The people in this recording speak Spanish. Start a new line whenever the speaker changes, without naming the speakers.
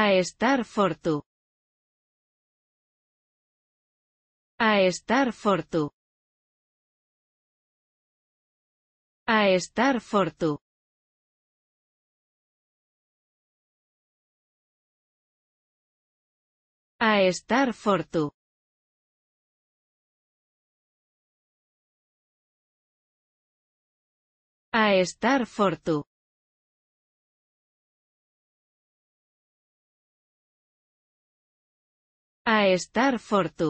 A estar fortu. A estar fortu. A estar fortu. A estar fortu. A estar fortu. A estar fortu.